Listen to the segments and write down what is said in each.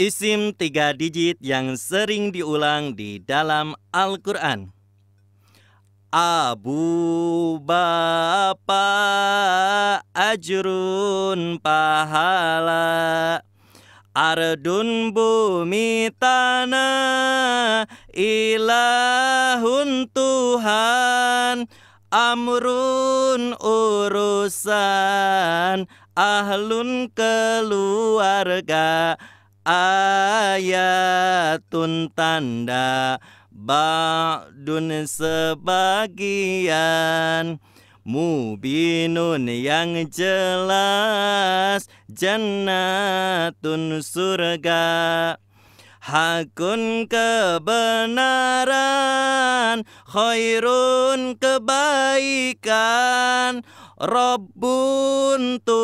Isim tiga digit yang sering diulang di dalam Al-Quran. Abu Bapa ajrun pahala Ardun bumi tanah ilahun Tuhan Amrun urusan ahlun keluarga ayatun tanda Ba'dun sebagian Mubinun yang jelas Jannatun surga Hakun kebenaran Khairun kebaikan Rabbun tu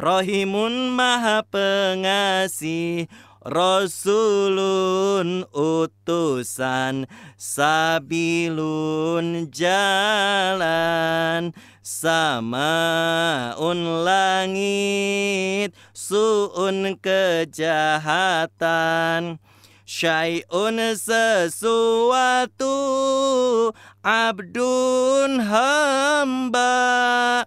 Rohimun maha pengasih Rasulun utusan Sabilun jalan Samaun langit Suun kejahatan Syai'un sesuatu Abdun hamba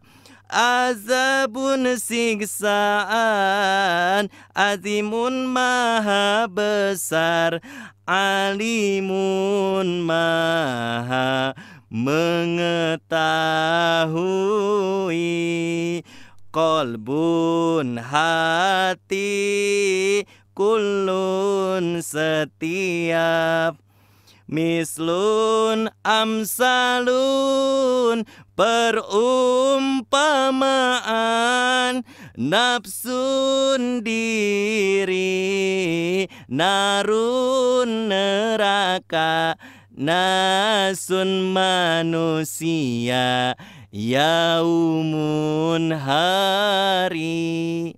azabun siksaan azimun maha besar alimun maha mengetahui kolbun hati kulun setiap Mislun amsalun perumpamaan nafsun diri narun neraka nasun manusia yaumun hari